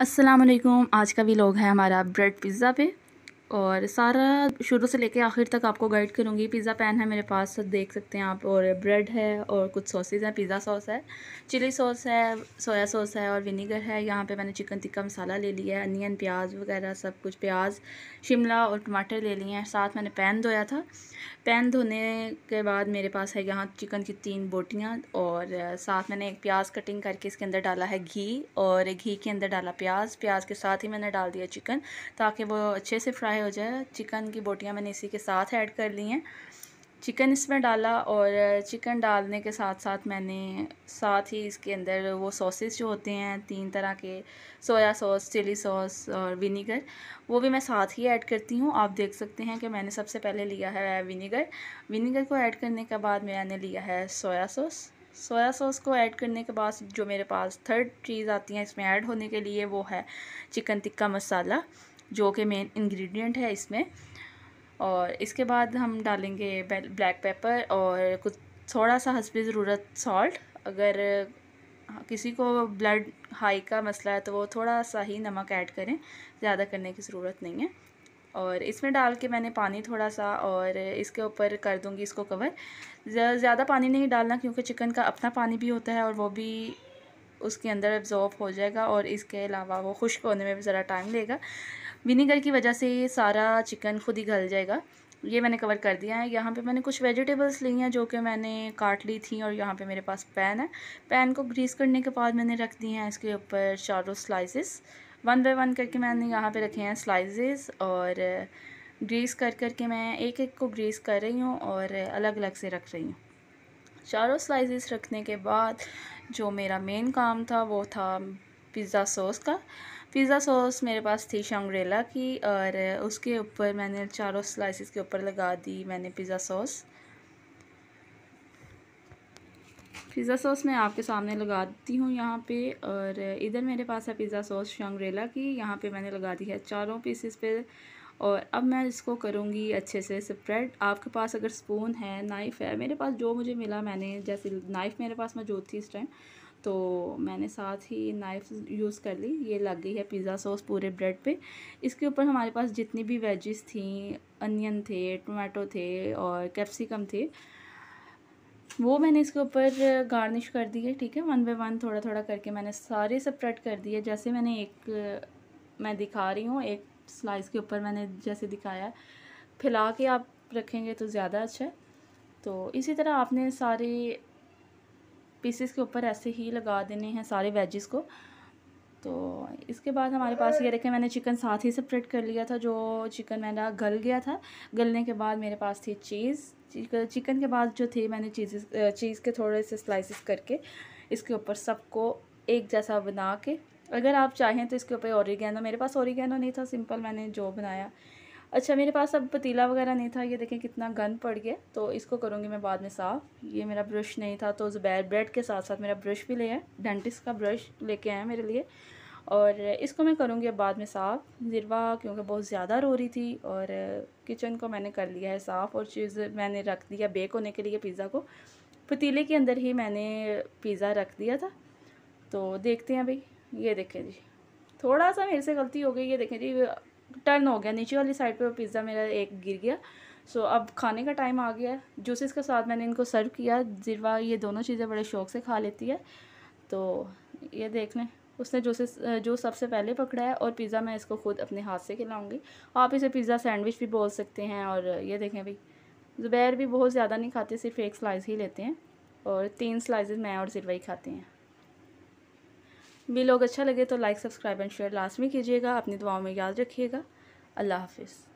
असलम आज का भी लोग है हमारा ब्रेड पिज़्ज़ा पे और सारा शुरू से लेके आखिर तक आपको गाइड करूँगी पिज़्ज़ा पैन है मेरे पास देख सकते हैं आप और ब्रेड है और कुछ सॉसेज हैं पिज़्ज़ा सॉस है चिली सॉस है सोया सॉस है और विनीगर है यहाँ पे मैंने चिकन टिक्का मसाला ले लिया है अनियन प्याज वगैरह सब कुछ प्याज शिमला और टमाटर ले लिए हैं साथ मैंने पैन धोया था पैन धोने के बाद मेरे पास है यहाँ चिकन की तीन बोटियाँ और साथ मैंने एक प्याज कटिंग करके इसके अंदर डाला है घी और घी के अंदर डाला प्याज प्याज के साथ ही मैंने डाल दिया चिकन ताकि वो अच्छे से फ्राई फ्राई हो जाए चिकन की बोटियाँ मैंने इसी के साथ ऐड कर ली हैं चिकन इसमें डाला और चिकन डालने के साथ साथ मैंने साथ ही इसके अंदर वो सॉसेस जो होते हैं तीन तरह के सोया सॉस चिली सॉस और विनीगर वो भी मैं साथ ही ऐड करती हूँ आप देख सकते हैं कि मैंने सबसे पहले लिया है विनीगर विनीगर को ऐड करने के बाद मैंने लिया है सोया सॉस सोया सॉस को ऐड करने के बाद जो मेरे पास थर्ड चीज़ आती है इसमें ऐड होने के लिए वो है चिकन टिक्का मसाला जो कि मेन इंग्रेडिएंट है इसमें और इसके बाद हम डालेंगे ब्लैक पेपर और कुछ थोड़ा सा हंसबी ज़रूरत सॉल्ट अगर किसी को ब्लड हाई का मसला है तो वो थोड़ा सा ही नमक ऐड करें ज़्यादा करने की ज़रूरत नहीं है और इसमें डाल के मैंने पानी थोड़ा सा और इसके ऊपर कर दूँगी इसको कवर ज़्यादा पानी नहीं डालना क्योंकि चिकन का अपना पानी भी होता है और वो भी उसके अंदर एब्ज़ॉर्ब हो जाएगा और इसके अलावा वो खुश्क होने में भी ज़रा टाइम लेगा विनीगर की वजह से ये सारा चिकन खुद ही गल जाएगा ये मैंने कवर कर दिया है यहाँ पे मैंने कुछ वेजिटेबल्स ली हैं जो कि मैंने काट ली थी और यहाँ पे मेरे पास पैन है पैन को ग्रीस करने के बाद मैंने रख दी हैं इसके ऊपर चारों स्लाइसेस वन बाय वन करके मैंने यहाँ पे रखे हैं स्लाइसेस और ग्रीस कर कर के मैं एक एक को ग्रीस कर रही हूँ और अलग अलग से रख रही हूँ चारों स्लाइसेस रखने के बाद जो मेरा मेन काम था वो था पिज़्ज़ा सॉस का पिज़्ज़ा सॉस मेरे पास थी शंगरेला की और उसके ऊपर मैंने चारों स्लाइसिस के ऊपर लगा दी मैंने पिज़्ज़ा सॉस पिज़्ज़ा सॉस मैं आपके सामने लगा देती हूँ यहाँ पे और इधर मेरे पास है पिज़्ज़ा सॉस शंगरेला की यहाँ पे मैंने लगा दी है चारों पीसेस पे और अब मैं इसको करूँगी अच्छे से स्प्रेड आपके पास अगर स्पून है नाइफ़ है मेरे पास जो मुझे मिला मैंने जैसे नाइफ़ मेरे पास मौजूद थी इस टाइम तो मैंने साथ ही नाइफ यूज़ कर ली ये लग गई है पिज़्ज़ा सॉस पूरे ब्रेड पे इसके ऊपर हमारे पास जितनी भी वेजेस थी अनियन थे टमाटो थे और कैप्सिकम थे वो मैंने इसके ऊपर गार्निश कर दी है ठीक है वन बाई वन थोड़ा थोड़ा करके मैंने सारे सपरेट कर दिए जैसे मैंने एक मैं दिखा रही हूँ एक स्लाइस के ऊपर मैंने जैसे दिखाया फैला के आप रखेंगे तो ज़्यादा अच्छा है तो इसी तरह आपने सारे पीसेस के ऊपर ऐसे ही लगा देने हैं सारे वेजेस को तो इसके बाद हमारे पास ये देखें मैंने चिकन साथ ही सेपरेट कर लिया था जो चिकन मेरा गल गया था गलने के बाद मेरे पास थी चीज़ चिकन के बाद जो थी मैंने चीज़ चीज़ के थोड़े से स्लाइसिस करके इसके ऊपर सबको एक जैसा बना के अगर आप चाहें तो इसके ऊपर ओरिगेनो मेरे पास ओरिगेनो नहीं था सिंपल मैंने जो बनाया अच्छा मेरे पास अब पतीला वगैरह नहीं था ये देखें कितना गंद पड़ गया तो इसको करूँगी मैं बाद में साफ़ ये मेरा ब्रश नहीं था तो जुबैर ब्रेड के साथ साथ मेरा ब्रश भी ले आए डेंटिस्ट का ब्रश लेके आए मेरे लिए और इसको मैं करूँगी अब बाद में साफ़ ज़िरवा क्योंकि बहुत ज़्यादा रो रही थी और किचन को मैंने कर लिया है साफ़ और चीज़ मैंने रख दिया बेक होने के लिए पिज़्ज़ा को पतीले के अंदर ही मैंने पिज़्ज़ा रख दिया था तो देखते हैं भाई ये देखें जी थोड़ा सा मेरे से गलती हो गई ये देखें जी टर्न हो गया नीचे वाली साइड पे वो पिज़्ज़ा मेरा एक गिर गया सो अब खाने का टाइम आ गया जूसेस के साथ मैंने इनको सर्व किया जिरवा ये दोनों चीज़ें बड़े शौक से खा लेती है तो ये देख लें उसने जूसेस जो सबसे पहले पकड़ा है और पिज़्ज़ा मैं इसको खुद अपने हाथ से खिलाऊँगी आप इसे पिज़्ज़ा सैंडविच भी बोल सकते हैं और ये देखें भाई ज़ुबैर भी बहुत ज़्यादा नहीं खाते सिर्फ एक स्लाइस ही लेते हैं और तीन स्लाइसेस मैं और सिरवाई ही खाते हैं लोग अच्छा लगे तो लाइक सब्सक्राइब एंड शेयर लाजमी कीजिएगा अपनी दुआओं में याद रखिएगा अल्लाह हाफिज़